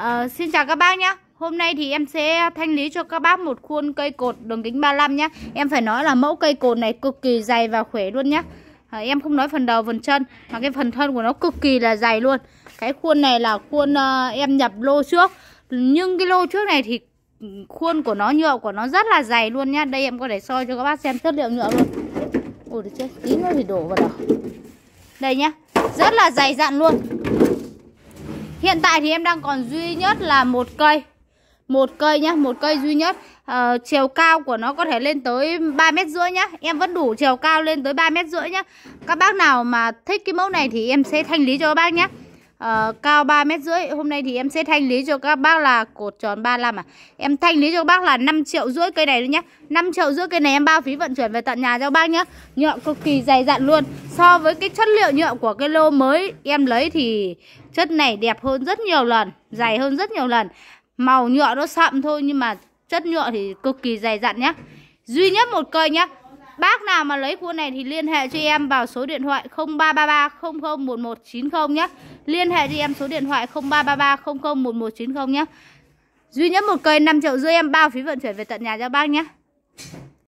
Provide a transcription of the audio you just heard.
Uh, xin chào các bác nhé Hôm nay thì em sẽ thanh lý cho các bác một khuôn cây cột đường kính 35 nhé Em phải nói là mẫu cây cột này cực kỳ dày và khỏe luôn nhé à, ờ, Em không nói phần đầu phần chân Mà cái phần thân của nó cực kỳ là dày luôn Cái khuôn này là khuôn uh, em nhập lô trước Nhưng cái lô trước này thì ừ, khuôn của nó nhựa của nó rất là dày luôn nhé Đây em có để soi cho các bác xem chất liệu nhựa luôn Ôi chết, tí nữa thì đổ vào đó Đây nhá, rất là dày dặn luôn Hiện tại thì em đang còn duy nhất là một cây một cây nhá, một cây duy nhất à, Chiều cao của nó có thể lên tới 3 mét rưỡi nhá Em vẫn đủ chiều cao lên tới 3 mét rưỡi nhá Các bác nào mà thích cái mẫu này thì em sẽ thanh lý cho các bác nhá uh, cao 3 mét rưỡi hôm nay thì em sẽ thanh lý cho các bác là cột tròn 35 à em thanh lý cho các bác là 5 triệu rưỡi cây này đấy nhá 5 triệu rưỡi cây này em bao phí vận chuyển về tận nhà cho bác nhé nhựa cực kỳ dày dặn luôn so với cái chất liệu nhựa của cái lô mới em lấy thì chất này đẹp hơn rất nhiều lần dày hơn rất nhiều lần màu nhựa nó sậm thôi nhưng mà chất nhựa thì cực kỳ dày dặn nhé duy nhất một cây nhé. Bác nào mà lấy cua này thì liên hệ cho em vào số điện thoại 0333 001190 nhé. Liên hệ cho em số điện thoại 0333 001190 nhé. Duy nhất một cây 5 triệu rưỡi em bao phí vận chuyển về tận nhà cho bác nhé.